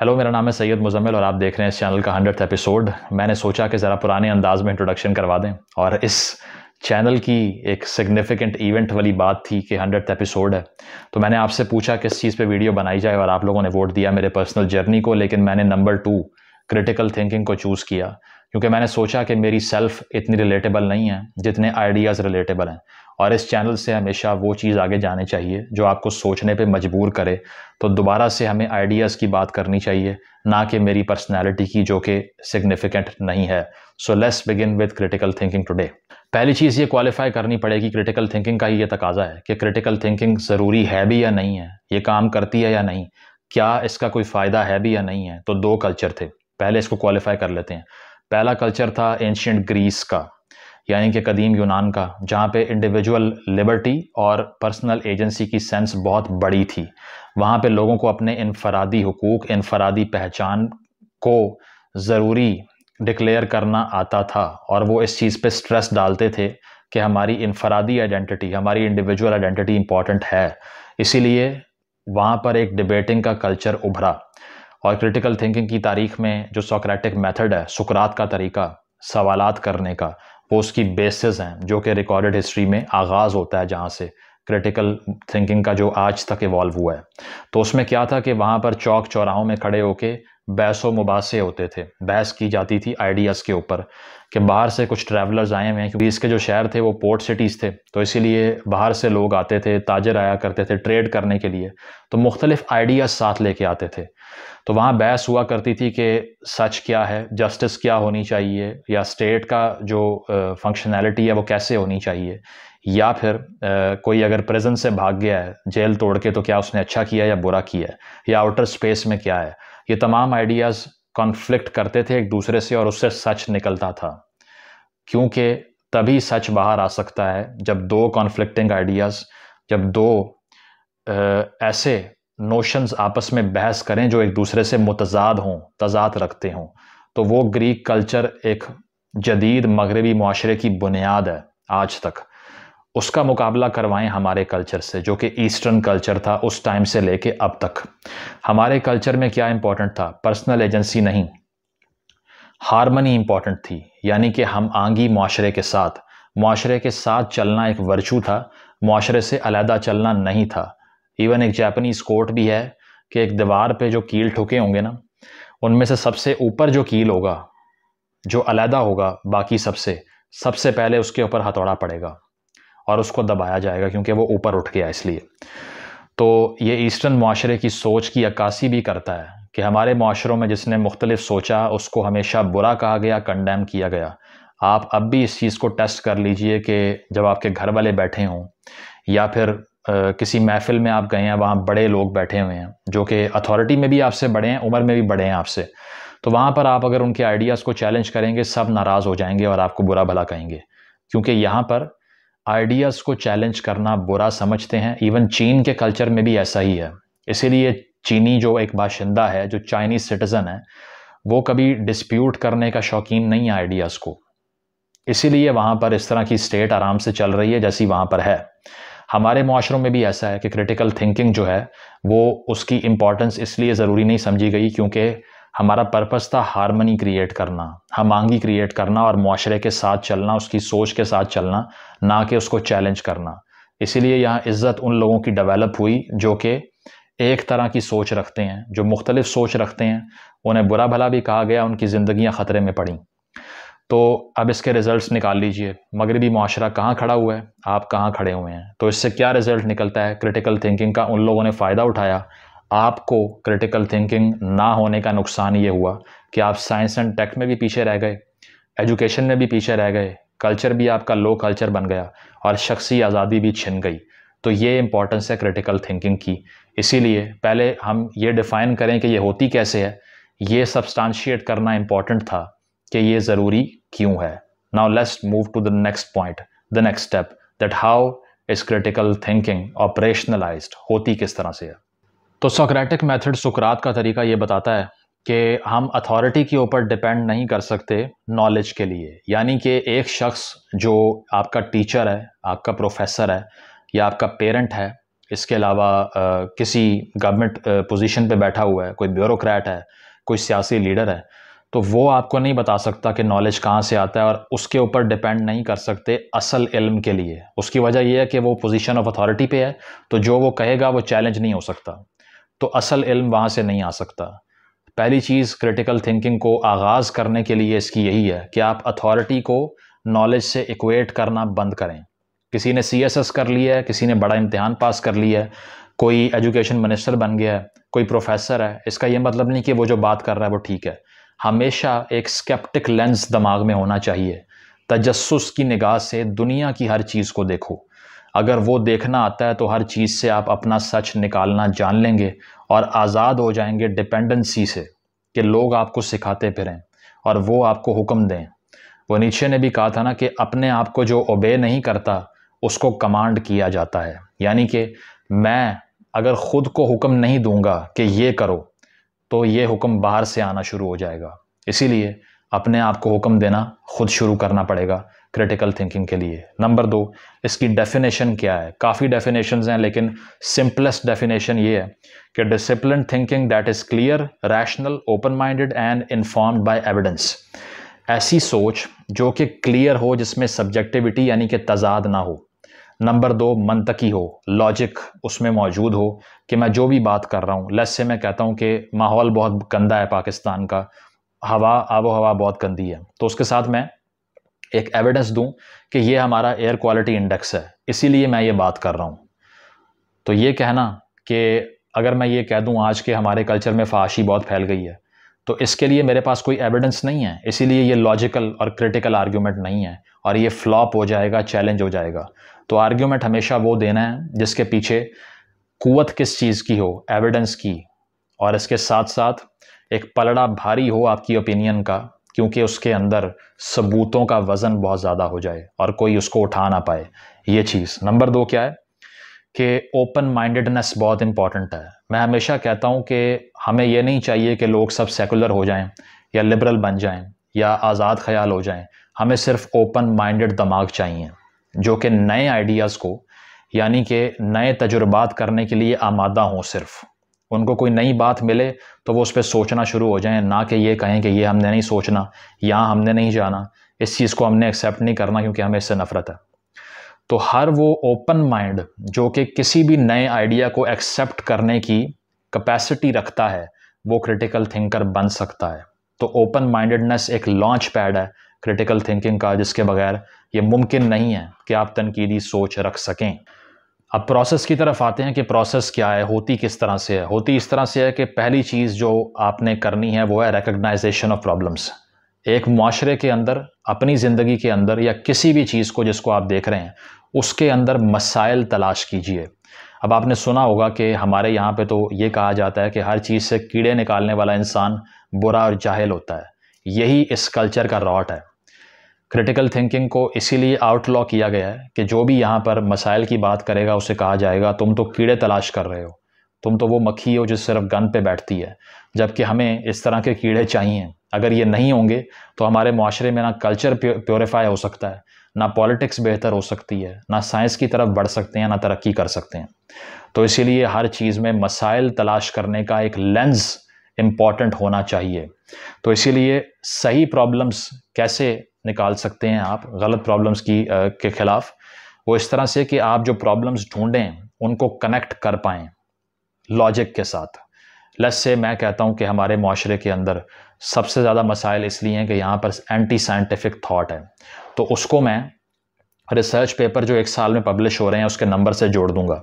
hello मेरा नाम है सैयद मुजम्मिल और आप देख रहे हैं इस चैनल का हंड्रेड एपिसोड मैंने सोचा कि ज़रा पुराने अंदाज में इंट्रोडक्शन करवा दें और इस चैनल की एक सिग्निफिकेंट इवेंट वाली बात थी कि हंड्रेड एपिसोड है तो मैंने आपसे पूछा किस चीज़ पे वीडियो बनाई जाए और आप लोगों ने वोट दिया मेरे पर्सनल जर्नी को लेकिन मैंने नंबर टू क्रिटिकल थिंकिंग को चूज़ किया क्योंकि मैंने सोचा कि मेरी सेल्फ इतनी रिलेटेबल नहीं है जितने आइडियाज़ रिलेटेबल हैं और इस चैनल से हमेशा वो चीज़ आगे जाने चाहिए जो आपको सोचने पे मजबूर करे तो दोबारा से हमें आइडियाज़ की बात करनी चाहिए ना कि मेरी पर्सनैलिटी की जो कि सिग्निफिकेंट नहीं है so let's begin with critical thinking today पहली चीज़ ये क्वालिफाई करनी पड़ेगी क्रिटिकल थिंकिंग का ही ये तकाजा है कि क्रिटिकल थिंकिंग ज़रूरी है भी या नहीं है ये काम करती है या नहीं क्या इसका कोई फ़ायदा है भी या नहीं है तो दो कल्चर थे पहले इसको क्वालिफाई कर लेते हैं पहला कल्चर था एंशियट ग्रीस का यानी कि कदीम यूनान का जहाँ पे इंडिविजुअल लिबर्टी और पर्सनल एजेंसी की सेंस बहुत बड़ी थी वहाँ पे लोगों को अपने इनफरादी हकूक़ इनफरादी पहचान को ज़रूरी डिक्लेयर करना आता था और वो इस चीज़ पे स्ट्रेस डालते थे कि हमारी इनफरादी आइडेंटिटी हमारी इंडिविजुअल आइडेंटिटी इंपॉर्टेंट है इसीलिए वहाँ पर एक डिबेटिंग का कल्चर उभरा और क्रिटिकल थिंकिंग की तारीख में जो सोक्रेटिक मेथड है सुकरात का तरीका सवालात करने का उसकी बेसिस हैं जो कि रिकॉर्डेड हिस्ट्री में आगाज़ होता है जहाँ से क्रिटिकल थिंकिंग का जो आज तक इवॉल्व हुआ है तो उसमें क्या था कि वहाँ पर चौक चौराहों में खड़े होके बहस व मुबासे होते थे बहस की जाती थी आइडियाज़ के ऊपर कि बाहर से कुछ ट्रैवलर्स आए हुए हैं क्योंकि इसके जो शहर थे वो पोर्ट सिटीज़ थे तो इसीलिए बाहर से लोग आते थे ताजर आया करते थे ट्रेड करने के लिए तो मुख्तलिफ़ आइडियाज़ साथ लेके आते थे तो वहाँ बहस हुआ करती थी कि सच क्या है जस्टिस क्या होनी चाहिए या स्टेट का जो फंक्शनैलिटी है वो कैसे होनी चाहिए या फिर आ, कोई अगर प्रेजेंस से भाग गया है जेल तोड़ के तो क्या उसने अच्छा किया या बुरा किया है या आउटर स्पेस में क्या है ये तमाम आइडियाज़ कॉन्फ्लिक्ट करते थे एक दूसरे से और उससे सच निकलता था क्योंकि तभी सच बाहर आ सकता है जब दो कॉन्फ्लिक्टिंग आइडियाज़ जब दो ऐसे नोशंस आपस में बहस करें जो एक दूसरे से मुतजाद हों तजाद रखते हों तो वो ग्रीक कल्चर एक जदीद मगरबी माशरे की बुनियाद है आज तक उसका मुकाबला करवाएं हमारे कल्चर से जो कि ईस्टर्न कल्चर था उस टाइम से लेके अब तक हमारे कल्चर में क्या इंपॉर्टेंट था पर्सनल एजेंसी नहीं हारमनी इम्पॉर्टेंट थी यानी कि हम आंगी माशरे के साथ माशरे के साथ चलना एक वर्चू था माशरे से अलहदा चलना नहीं था इवन एक जापानीज़ कोर्ट भी है कि एक दीवार पे जो कील ठुके होंगे ना उनमें से सबसे ऊपर जो कील होगा जो अलहदा होगा बाकी सबसे सबसे पहले उसके ऊपर हथौड़ा पड़ेगा और उसको दबाया जाएगा क्योंकि वो ऊपर उठ गया इसलिए तो ये ईस्टर्न माशरे की सोच की अक्सी भी करता है कि हमारे माशरों में जिसने मुख्तलिफ सोचा उसको हमेशा बुरा कहा गया कंडेम किया गया आप अब भी इस चीज़ को टेस्ट कर लीजिए कि जब आपके घर वाले बैठे हों या फिर आ, किसी महफिल में आप गए हैं वहाँ बड़े लोग बैठे हुए हैं जो कि अथॉरिटी में भी आपसे बड़े हैं उम्र में भी बड़े हैं आपसे तो वहाँ पर आप अगर उनके आइडियाज़ को चैलेंज करेंगे सब नाराज़ हो जाएंगे और आपको बुरा भला कहेंगे क्योंकि यहाँ पर आइडियाज़ को चैलेंज करना बुरा समझते हैं इवन चीन के कल्चर में भी ऐसा ही है इसीलिए चीनी जो एक बाशिंदा है जो चाइनीज़ सिटीज़न है वो कभी डिस्प्यूट करने का शौकीन नहीं है आइडियाज़ को इसीलिए वहाँ पर इस तरह की स्टेट आराम से चल रही है जैसी वहाँ पर है हमारे माशरों में भी ऐसा है कि क्रिटिकल थिंकिंग जो है वो उसकी इम्पॉर्टेंस इसलिए ज़रूरी नहीं समझी गई क्योंकि हमारा पर्पस था हारमनी क्रिएट करना हमांगी क्रिएट करना और माशरे के साथ चलना उसकी सोच के साथ चलना ना कि उसको चैलेंज करना इसीलिए यहाँ इज़्ज़त उन लोगों की डेवलप हुई जो कि एक तरह की सोच रखते हैं जो मुख्तलिफ सोच रखते हैं उन्हें बुरा भला भी कहा गया उनकी ज़िंदियाँ ख़तरे में पड़ी तो अब इसके रिज़ल्ट निकाल लीजिए मगरबी माशरा कहाँ खड़ा हुआ है आप कहाँ खड़े हुए हैं तो इससे क्या रिज़ल्ट निकलता है क्रिटिकल थिंकिंग का उन लोगों ने फ़ायदा उठाया आपको क्रिटिकल थिंकिंग ना होने का नुकसान ये हुआ कि आप साइंस एंड टेक में भी पीछे रह गए एजुकेशन में भी पीछे रह गए कल्चर भी आपका लो कल्चर बन गया और शख्सी आज़ादी भी छिन गई तो ये इंपॉर्टेंस है क्रिटिकल थिंकिंग की इसीलिए पहले हम ये डिफ़ाइन करें कि ये होती कैसे है ये सब्सटांशिएट करना इम्पॉर्टेंट था कि ये ज़रूरी क्यों है now let's move to the next point the next step that how is critical thinking operationalise होती किस तरह से है तो सोक्रेटिक मेथड सुकरात का तरीका ये बताता है कि हम अथॉरिटी के ऊपर डिपेंड नहीं कर सकते नॉलेज के लिए यानी कि एक शख्स जो आपका टीचर है आपका प्रोफेसर है या आपका पेरेंट है इसके अलावा किसी गवर्नमेंट पोजीशन पे बैठा हुआ है कोई ब्यूरोक्रेट है कोई सियासी लीडर है तो वो आपको नहीं बता सकता कि नॉलेज कहाँ से आता है और उसके ऊपर डिपेंड नहीं कर सकते असल इल्म के लिए उसकी वजह यह है कि वो पोजीशन ऑफ अथॉरिटी पे है तो जो वो कहेगा वो चैलेंज नहीं हो सकता तो असल इल्म वहाँ से नहीं आ सकता पहली चीज़ क्रिटिकल थिंकिंग को आगाज़ करने के लिए इसकी यही है कि आप अथॉरिटी को नॉलेज से इक्वेट करना बंद करें किसी ने सी एस एस कर लिया है किसी ने बड़ा इम्तहान पास कर लिया है कोई एजुकेशन मिनिस्टर बन गया है कोई प्रोफेसर है इसका यह मतलब नहीं कि वो जो बात कर रहा है वो ठीक है हमेशा एक स्केप्टिक लेंस दिमाग में होना चाहिए तजस की निगाह से दुनिया की हर चीज़ को देखो अगर वो देखना आता है तो हर चीज़ से आप अपना सच निकालना जान लेंगे और आज़ाद हो जाएंगे डिपेंडेंसी से कि लोग आपको सिखाते फिरें और वो आपको हुक्म दें वो नीचे ने भी कहा था ना कि अपने आप को जो ओबे नहीं करता उसको कमांड किया जाता है यानी कि मैं अगर ख़ुद को हुक्म नहीं दूंगा कि ये करो तो ये हुक्म बाहर से आना शुरू हो जाएगा इसीलिए अपने आप को हुक्म देना ख़ुद शुरू करना पड़ेगा क्रिटिकल थिंकिंग के लिए नंबर दो इसकी डेफिनेशन क्या है काफ़ी डेफिनेशन हैं लेकिन सिंपलेस्ट डेफिनेशन ये है कि discipline thinking that is clear rational open minded and informed by evidence ऐसी सोच जो कि क्लियर हो जिसमें सब्जेक्टिविटी यानी कि तजाद ना हो नंबर दो मनतकी हो लॉजिक उसमें मौजूद हो कि मैं जो भी बात कर रहा हूँ लस से मैं कहता हूँ कि माहौल बहुत गंदा है पाकिस्तान का हवा आबो हवा बहुत गंदी है तो उसके साथ मैं एक एविडेंस दूँ कि ये हमारा एयर क्वालिटी इंडेक्स है इसीलिए मैं ये बात कर रहा हूँ तो ये कहना कि अगर मैं ये कह दूँ आज के हमारे कल्चर में फाशी बहुत फैल गई है तो इसके लिए मेरे पास कोई एविडेंस नहीं है इसीलिए ये लॉजिकल और क्रिटिकल आर्ग्यूमेंट नहीं है और ये फ्लॉप हो जाएगा चैलेंज हो जाएगा तो आर्ग्यूमेंट हमेशा वो देना है जिसके पीछे कुत किस चीज़ की हो एविडेंस की और इसके साथ साथ एक पलड़ा भारी हो आपकी ओपिनियन का क्योंकि उसके अंदर सबूतों का वज़न बहुत ज़्यादा हो जाए और कोई उसको उठा ना पाए ये चीज़ नंबर दो क्या है कि ओपन माइंडेडनेस बहुत इंपॉर्टेंट है मैं हमेशा कहता हूँ कि हमें यह नहीं चाहिए कि लोग सब सेकुलर हो जाएं या लिबरल बन जाएं या आज़ाद ख्याल हो जाएं हमें सिर्फ ओपन माइंडेड दिमाग चाहिए जो कि नए आइडियाज़ को यानी कि नए तजुर्बात करने के लिए आमादा हों सिर्फ़ उनको कोई नई बात मिले तो वो उस पर सोचना शुरू हो जाएं ना कि ये कहें कि ये हमने नहीं सोचना यहाँ हमने नहीं जाना इस चीज़ को हमने एक्सेप्ट नहीं करना क्योंकि हमें इससे नफ़रत है तो हर वो ओपन माइंड जो कि किसी भी नए आइडिया को एक्सेप्ट करने की कैपेसिटी रखता है वो क्रिटिकल थिंकर बन सकता है तो ओपन माइंडेडनेस एक लॉन्च पैड है क्रिटिकल थिंकिंग का जिसके बगैर ये मुमकिन नहीं है कि आप तनकीदी सोच रख सकें अब प्रोसेस की तरफ आते हैं कि प्रोसेस क्या है होती किस तरह से है होती इस तरह से है कि पहली चीज़ जो आपने करनी है वो है रिकग्नाइजेशन ऑफ प्रॉब्लम्स एक माशरे के अंदर अपनी ज़िंदगी के अंदर या किसी भी चीज़ को जिसको आप देख रहे हैं उसके अंदर मसाइल तलाश कीजिए अब आपने सुना होगा कि हमारे यहाँ पे तो ये कहा जाता है कि हर चीज़ से कीड़े निकालने वाला इंसान बुरा और जाहिल होता है यही इस कल्चर का रॉट है क्रिटिकल थिंकिंग को इसीलिए आउटलॉ किया गया है कि जो भी यहाँ पर मसाइल की बात करेगा उसे कहा जाएगा तुम तो कीड़े तलाश कर रहे हो तुम तो वो मक्खी हो जो सिर्फ गन पे बैठती है जबकि हमें इस तरह के कीड़े चाहिए अगर ये नहीं होंगे तो हमारे माशरे में ना कल्चर प्योरीफाई हो सकता है ना पॉलिटिक्स बेहतर हो सकती है ना साइंस की तरफ बढ़ सकते हैं ना तरक्की कर सकते हैं तो इसीलिए हर चीज़ में मसाइल तलाश करने का एक लेंस इम्पॉर्टेंट होना चाहिए तो इसीलिए सही प्रॉब्लम्स कैसे निकाल सकते हैं आप गलत प्रॉब्लम्स की आ, के ख़िलाफ़ वो इस तरह से कि आप जो प्रॉब्लम्स ढूंढें उनको कनेक्ट कर पाएँ लॉजिक के साथ लस से मैं कहता हूँ कि हमारे माशरे के अंदर सबसे ज़्यादा मसाइल इसलिए हैं कि यहाँ पर एंटी साइंटिफिक थाट है तो उसको मैं रिसर्च पेपर जो एक साल में पब्लिश हो रहे हैं उसके नंबर से जोड़ दूंगा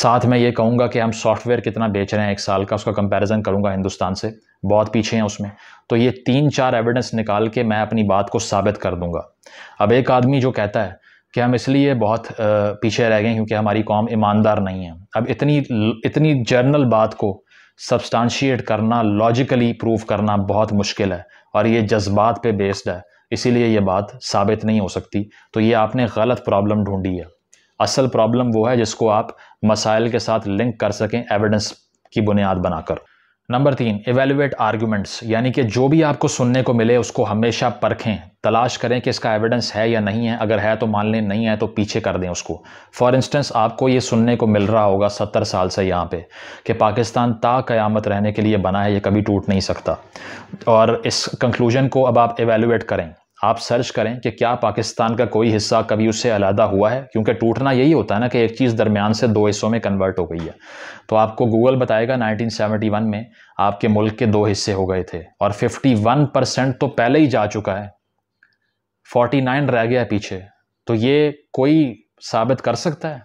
साथ में ये कहूँगा कि हम सॉफ्टवेयर कितना बेच रहे हैं एक साल का उसका कंपैरिजन करूँगा हिंदुस्तान से बहुत पीछे हैं उसमें तो ये तीन चार एविडेंस निकाल के मैं अपनी बात को साबित कर दूंगा अब एक आदमी जो कहता है कि हम इसलिए बहुत पीछे रह गए क्योंकि हमारी कौम ईमानदार नहीं है अब इतनी इतनी जर्नल बात को सब्सटानशिएट करना लॉजिकली प्रूव करना बहुत मुश्किल है और ये जज्बात पे बेस्ड है इसीलिए ये बात साबित नहीं हो सकती तो ये आपने गलत प्रॉब्लम ढूंढी है असल प्रॉब्लम वो है जिसको आप मसाइल के साथ लिंक कर सकें एविडेंस की बुनियाद बनाकर नंबर तीन एवेलुएट आर्ग्यूमेंट्स यानी कि जो भी आपको सुनने को मिले उसको हमेशा परखें तलाश करें कि इसका एविडेंस है या नहीं है अगर है तो मान लें नहीं है तो पीछे कर दें उसको फॉर इंस्टेंस आपको ये सुनने को मिल रहा होगा सत्तर साल से यहाँ पे कि पाकिस्तान ता क़यामत रहने के लिए बना है ये कभी टूट नहीं सकता और इस कंक्लूजन को अब आप एवेलुएट करें आप सर्च करें कि क्या पाकिस्तान का कोई हिस्सा कभी उससे अलहदा हुआ है क्योंकि टूटना यही होता है ना कि एक चीज़ दरमियान से दो हिस्सों में कन्वर्ट हो गई है तो आपको गूगल बताएगा 1971 में आपके मुल्क के दो हिस्से हो गए थे और 51 परसेंट तो पहले ही जा चुका है 49 रह गया पीछे तो ये कोई साबित कर सकता है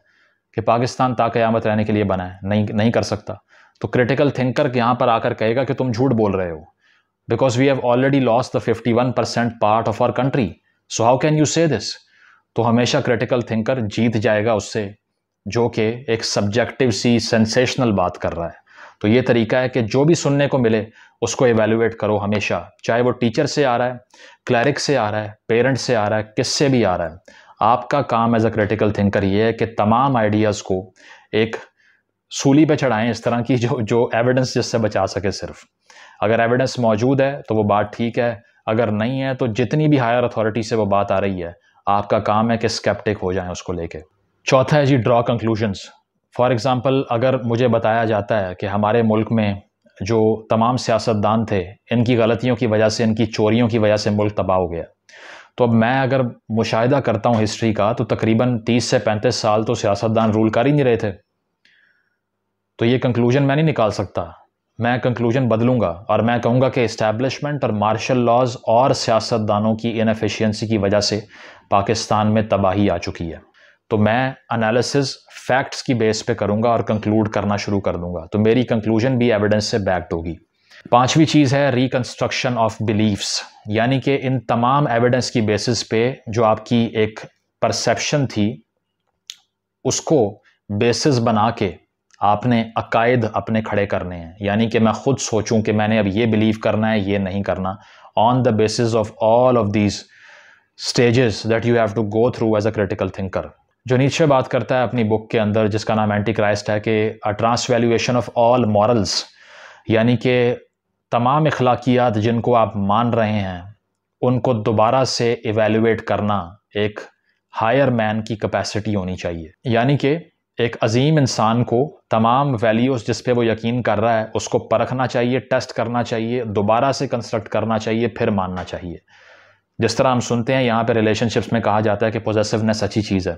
कि पाकिस्तान ताक़यामत रहने के लिए बना है नहीं नहीं कर सकता तो क्रिटिकल थिंकर यहाँ पर आकर कहेगा कि तुम झूठ बोल रहे हो because we have already loss the fifty one percent part of our country so how can you say this तो हमेशा क्रिटिकल थिंकर जीत जाएगा उससे जो कि एक सब्जेक्टिव सी सेंसेशनल बात कर रहा है तो ये तरीका है कि जो भी सुनने को मिले उसको एवेल्यूएट करो हमेशा चाहे वो टीचर से आ रहा है क्लैरिक से आ रहा है पेरेंट से आ रहा है किससे भी आ रहा है आपका काम एज अ क्रिटिकल थिंकर ये है कि तमाम आइडियाज़ को एक सूली पे चढ़ाएं इस तरह की जो जो एविडेंस जिससे बचा सके सिर्फ अगर एविडेंस मौजूद है तो वो बात ठीक है अगर नहीं है तो जितनी भी हायर अथॉरिटी से वो बात आ रही है आपका काम है कि स्केप्टिक हो जाए उसको लेके चौथा है जी ड्रॉ कंक्लूजन्स फॉर एग्ज़ाम्पल अगर मुझे बताया जाता है कि हमारे मुल्क में जो तमाम सियासतदान थे इनकी गलतियों की वजह से इनकी चोरियों की वजह से मुल्क तबाह हो गया तो अब मैं अगर मुशाहिदा करता हूँ हिस्ट्री का तो तकरीबन 30 से 35 साल तो सियासतदान रूल कर ही नहीं रहे थे तो ये कंक्लूजन मैं नहीं निकाल सकता मैं कंक्लूजन बदलूंगा और मैं कहूँगा कि इस्टेब्लिशमेंट और मार्शल लॉज और सियासतदानों की इनफिशियंसी की वजह से पाकिस्तान में तबाही आ चुकी है तो मैं अनालिसिस फैक्ट्स की बेस पे करूँगा और कंक्लूड करना शुरू कर दूंगा तो मेरी कंक्लूजन भी एविडेंस से बैक्ड होगी पांचवी चीज़ है रिकन्स्ट्रक्शन ऑफ बिलीव्स यानी कि इन तमाम एविडेंस की बेसिस पे जो आपकी एक परसेप्शन थी उसको बेसिस बना के आपने अकायद अपने खड़े करने हैं यानी कि मैं ख़ुद सोचूं कि मैंने अब ये बिलीव करना है ये नहीं करना on the basis of all of these stages that you have to go through as a critical thinker जो नीचे बात करता है अपनी बुक के अंदर जिसका नाम एंटी क्राइस्ट है कि a transvaluation of all morals यानी कि तमाम अखलाकियात जिनको आप मान रहे हैं उनको दोबारा से एवेलुएट करना एक हायर मैन की कैपेसिटी होनी चाहिए यानी कि एक अजीम इंसान को तमाम वैल्यूज़ जिस पे वो यकीन कर रहा है उसको परखना चाहिए टेस्ट करना चाहिए दोबारा से कंस्ट्रक्ट करना चाहिए फिर मानना चाहिए जिस तरह हम सुनते हैं यहाँ पे रिलेशनशिप्स में कहा जाता है कि पॉजिटिवनेस अच्छी चीज़ है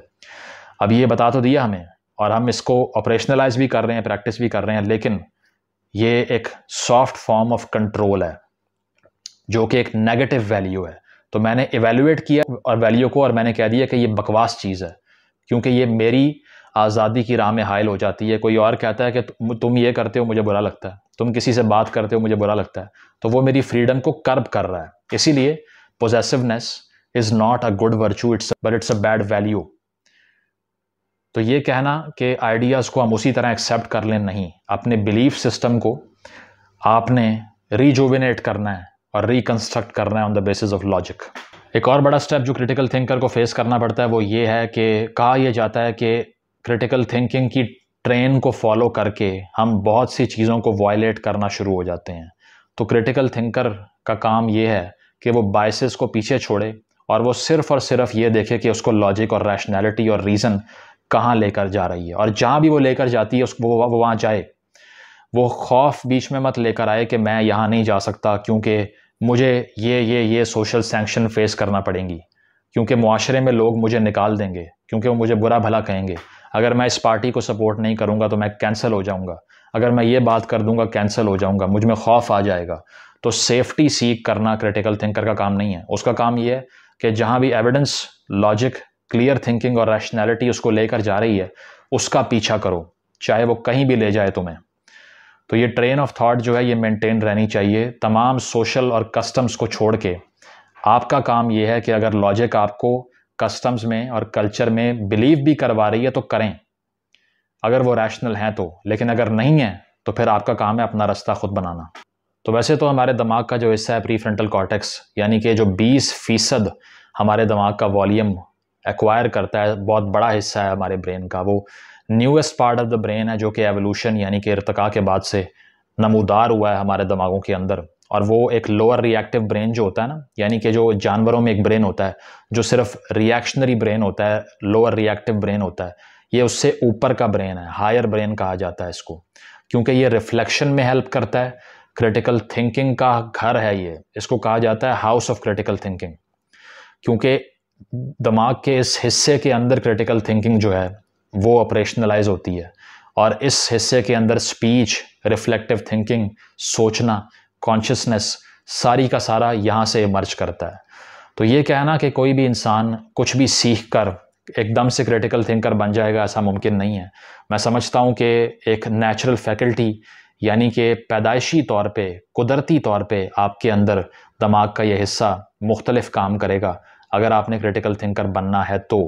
अब ये बता तो दिया हमें और हम इसको ऑपरेशनलाइज भी कर रहे हैं प्रैक्टिस भी कर रहे हैं लेकिन ये एक सॉफ्ट फॉर्म ऑफ कंट्रोल है जो कि एक नेगेटिव वैल्यू है तो मैंने इवेल्यूएट किया और वैल्यू को और मैंने कह दिया कि ये बकवास चीज़ है क्योंकि ये मेरी आज़ादी की राह में हायल हो जाती है कोई और कहता है कि तुम ये करते हो मुझे बुरा लगता है तुम किसी से बात करते हो मुझे बुरा लगता है तो वो मेरी फ्रीडम को कर्ब कर रहा है इसीलिए possessiveness is not a good virtue it's but it's a bad value तो ये कहना कि आइडियाज़ को हम उसी तरह एक्सेप्ट कर लें नहीं अपने बिलीफ सिस्टम को आपने रिजोविनेट करना है और रिकन्स्ट्रक्ट करना है on the basis of logic एक और बड़ा स्टेप जो क्रिटिकल थिंकर को फेस करना पड़ता है वो ये है कि कहा यह जाता है कि क्रिटिकल थिंकिंग की ट्रेन को फॉलो करके हम बहुत सी चीज़ों को वायलेट करना शुरू हो जाते हैं तो क्रिटिकल थिंकर का काम ये है कि वो बाइसिस को पीछे छोड़े और वो सिर्फ और सिर्फ ये देखे कि उसको लॉजिक और रैशनैलिटी और रीज़न कहाँ लेकर जा रही है और जहाँ भी वो लेकर जाती है उसको वो वहाँ जाए वो खौफ बीच में मत लेकर आए कि मैं यहाँ नहीं जा सकता क्योंकि मुझे ये ये ये सोशल सेंक्शन फेस करना पड़ेंगी क्योंकि माशरे में लोग मुझे निकाल देंगे क्योंकि वो मुझे बुरा भला कहेंगे अगर मैं इस पार्टी को सपोर्ट नहीं करूँगा तो मैं कैंसिल हो जाऊँगा अगर मैं ये बात कर दूंगा कैंसिल हो जाऊँगा मुझ में खौफ आ जाएगा तो सेफ्टी सीख करना क्रिटिकल थिंकर का काम नहीं है उसका काम ये है कि जहाँ भी एविडेंस लॉजिक क्लियर थिंकिंग और रैशनैलिटी उसको लेकर जा रही है उसका पीछा करो चाहे वो कहीं भी ले जाए तुम्हें तो ये ट्रेन ऑफ थाट जो है ये मेनटेन रहनी चाहिए तमाम सोशल और कस्टम्स को छोड़ के आपका काम ये है कि अगर लॉजिक आपको कस्टम्स में और कल्चर में बिलीव भी करवा रही है तो करें अगर वो रैशनल हैं तो लेकिन अगर नहीं है तो फिर आपका काम है अपना रास्ता खुद बनाना तो वैसे तो हमारे दिमाग का जो हिस्सा है प्री फ्रंटल कॉर्टेक्स यानी कि जो 20 फ़ीसद हमारे दिमाग का वॉल्यूम एक्वायर करता है बहुत बड़ा हिस्सा है हमारे ब्रेन का वो newest part of the brain है जो कि एवोल्यूशन यानी कि इरतका के बाद से नमोदार हुआ है हमारे दिमागों के अंदर और वो एक लोअर रिएक्टिव ब्रेन जो होता है ना यानी कि जो जानवरों में एक ब्रेन होता है जो सिर्फ रिएक्शनरी ब्रेन होता है लोअर रिएक्टिव ब्रेन होता है ये उससे ऊपर का ब्रेन है हायर ब्रेन कहा जाता है इसको क्योंकि ये रिफ्लेक्शन में हेल्प करता है क्रिटिकल थिंकिंग का घर है ये इसको कहा जाता है हाउस ऑफ क्रिटिकल थिंकिंग क्योंकि दिमाग के इस हिस्से के अंदर क्रिटिकल थिंकिंग जो है वो ऑपरेशनलाइज होती है और इस हिस्से के अंदर स्पीच रिफ्लेक्टिव थिंकिंग सोचना कॉन्शियसनेस सारी का सारा यहाँ से मर्ज करता है तो ये कहना कि कोई भी इंसान कुछ भी सीख कर एकदम से क्रिटिकल थिंकर बन जाएगा ऐसा मुमकिन नहीं है मैं समझता हूँ कि एक नेचुरल फैकल्टी यानी कि पैदाइशी तौर पे कुदरती तौर पे आपके अंदर दिमाग का यह हिस्सा मुख्तलिफ काम करेगा अगर आपने क्रिटिकल थिंकर बनना है तो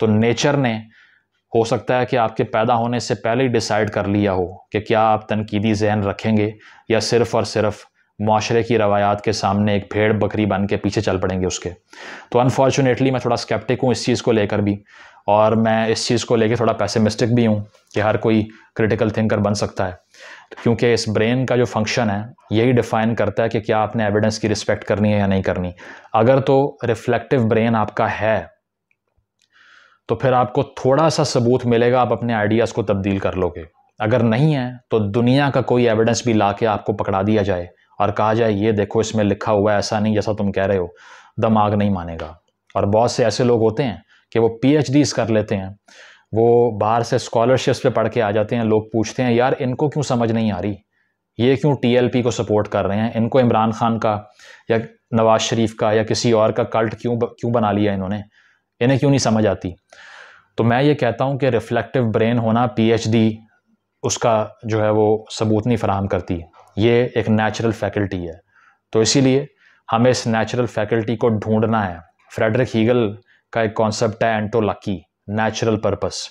तो नेचर ने हो सकता है कि आपके पैदा होने से पहले ही डिसाइड कर लिया हो कि क्या आप तनकीदी जहन रखेंगे या सिर्फ़ और सिर्फ़ माशरे की रवायात के सामने एक भेड़ बकरी बन के पीछे चल पड़ेंगे उसके तो अनफॉर्चुनेटली मैं थोड़ा स्केप्टिक हूँ इस चीज़ को लेकर भी और मैं इस चीज़ को लेकर थोड़ा पैसेमिस्टिक भी हूँ कि हर कोई क्रिटिकल थिंकर बन सकता है क्योंकि इस ब्रेन का जो फंक्शन है यही डिफ़ाइन करता है कि क्या आपने एविडेंस की रिस्पेक्ट करनी है या नहीं करनी अगर तो रिफ्लेक्टिव ब्रेन आपका है तो फिर आपको थोड़ा सा सबूत मिलेगा आप अपने आइडियाज़ को तब्दील कर लोगे अगर नहीं है तो दुनिया का कोई एविडेंस भी ला के आपको पकड़ा दिया जाए और कहा जाए ये देखो इसमें लिखा हुआ है ऐसा नहीं जैसा तुम कह रहे हो दमाग नहीं मानेगा और बहुत से ऐसे लोग होते हैं कि वो पी कर लेते हैं वो बाहर से स्कॉलरशिप्स पे पढ़ के आ जाते हैं लोग पूछते हैं यार इनको क्यों समझ नहीं आ रही ये क्यों टी को सपोर्ट कर रहे हैं इनको इमरान खान का या नवाज शरीफ का या किसी और का कल्ट क्यों क्यों बना लिया इन्होंने इन्हें क्यों नहीं समझ आती तो मैं ये कहता हूँ कि रिफ्लेक्टिव ब्रेन होना पी उसका जो है वो सबूत नहीं फराहम करती ये एक नेचुरल फैकल्टी है तो इसीलिए हमें इस नेचुरल फैकल्टी को ढूंढना है फ्रेडरिक हीगल का एक कॉन्सेप्ट है एंटो लकी नेचुरल पर्पस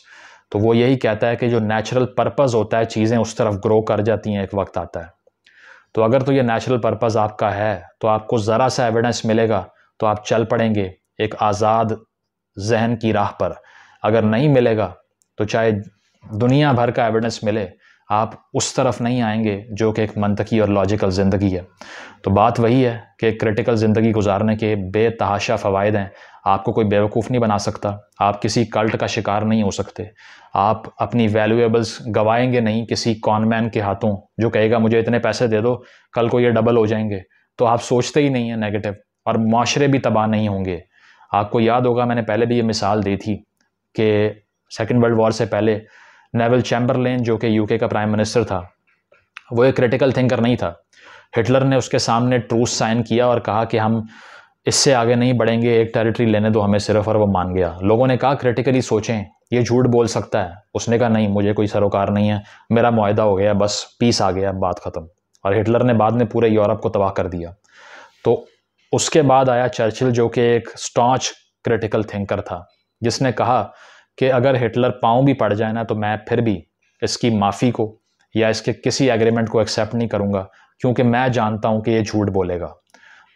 तो वो यही कहता है कि जो नेचुरल पर्पस होता है चीज़ें उस तरफ ग्रो कर जाती हैं एक वक्त आता है तो अगर तो ये नेचुरल पर्पस आपका है तो आपको ज़रा सा एविडेंस मिलेगा तो आप चल पड़ेंगे एक आज़ाद जहन की राह पर अगर नहीं मिलेगा तो चाहे दुनिया भर का एविडेंस मिले आप उस तरफ नहीं आएंगे जो कि एक मनतकी और लॉजिकल ज़िंदगी है तो बात वही है कि क्रिटिकल ज़िंदगी गुजारने के बेतहाशा फ़वाद हैं आपको कोई बेवकूफ़ नहीं बना सकता आप किसी कल्ट का शिकार नहीं हो सकते आप अपनी वैल्यूएबल्स गवाएंगे नहीं किसी कॉनमैन के हाथों जो कहेगा मुझे इतने पैसे दे दो कल को ये डबल हो जाएंगे तो आप सोचते ही नहीं हैं नेगेटिव और माशरे भी तबाह नहीं होंगे आपको याद होगा मैंने पहले भी ये मिसाल दी थी कि सेकेंड वर्ल्ड वॉर से पहले नेवल चैम्बरलेन जो कि यूके का प्राइम मिनिस्टर था वो एक क्रिटिकल थिंकर नहीं था हिटलर ने उसके सामने ट्रूस साइन किया और कहा कि हम इससे आगे नहीं बढ़ेंगे एक टेरिटरी लेने दो हमें सिर्फ और वो मान गया लोगों ने कहा क्रिटिकली सोचें ये झूठ बोल सकता है उसने कहा नहीं मुझे कोई सरोकार नहीं है मेरा मुआदा हो गया बस पीस आ गया बात ख़त्म और हिटलर ने बाद में पूरे यूरोप को तबाह कर दिया तो उसके बाद आया चर्चिल जो कि एक स्टॉच क्रिटिकल थिंकर था जिसने कहा कि अगर हिटलर पाँव भी पड़ जाए ना तो मैं फिर भी इसकी माफ़ी को या इसके किसी एग्रीमेंट को एक्सेप्ट नहीं करूँगा क्योंकि मैं जानता हूँ कि ये झूठ बोलेगा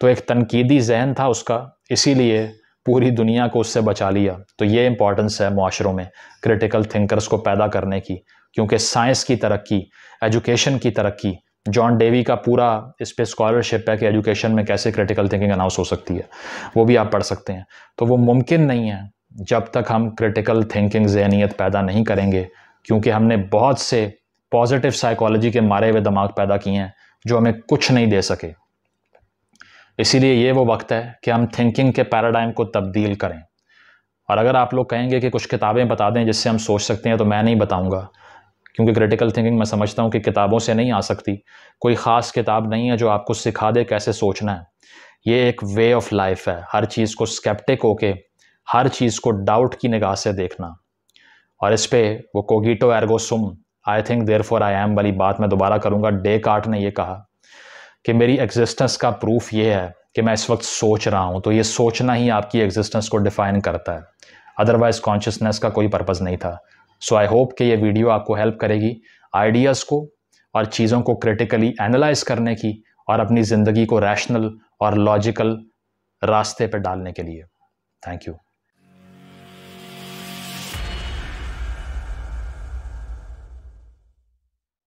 तो एक तनकीदी जहन था उसका इसीलिए पूरी दुनिया को उससे बचा लिया तो ये इंपॉर्टेंस है माशरों में क्रिटिकल थिंकर्स को पैदा करने की क्योंकि साइंस की तरक्की एजुकेशन की तरक्की जॉन डेवी का पूरा इस पर स्कॉलरशिप है कि एजुकेशन में कैसे क्रिटिकल थिंकिंग अनाउंस हो सकती है वो भी आप पढ़ सकते हैं तो वो मुमकिन नहीं है जब तक हम क्रिटिकल थिंकिंग जहनीत पैदा नहीं करेंगे क्योंकि हमने बहुत से पॉजिटिव साइकोलॉजी के मारे हुए दिमाग पैदा किए हैं जो हमें कुछ नहीं दे सके इसीलिए ये वो वक्त है कि हम थिंकिंग के पैराडाइम को तब्दील करें और अगर आप लोग कहेंगे कि कुछ किताबें बता दें जिससे हम सोच सकते हैं तो मैं नहीं बताऊंगा क्योंकि क्रिटिकल थिंकिंग मैं समझता हूँ कि किताबों से नहीं आ सकती कोई ख़ास किताब नहीं है जो आपको सिखा दे कैसे सोचना है ये एक वे ऑफ लाइफ है हर चीज़ को स्केप्टिक होके हर चीज़ को डाउट की निगाह से देखना और इस पर वो कोगीटो एर्गो सुम I think therefore I am वाली बात मैं दोबारा करूँगा डे कार्ट ने यह कहा कि मेरी एग्जिस्टेंस का प्रूफ ये है कि मैं इस वक्त सोच रहा हूँ तो ये सोचना ही आपकी एग्जिस्टेंस को डिफाइन करता है अदरवाइज़ कॉन्शियसनेस का कोई पर्पज़ नहीं था सो आई होप कि ये वीडियो आपको हेल्प करेगी आइडियाज़ को और चीज़ों को क्रिटिकली एनालाइज करने की और अपनी ज़िंदगी को रैशनल और लॉजिकल रास्ते पर डालने के लिए थैंक यू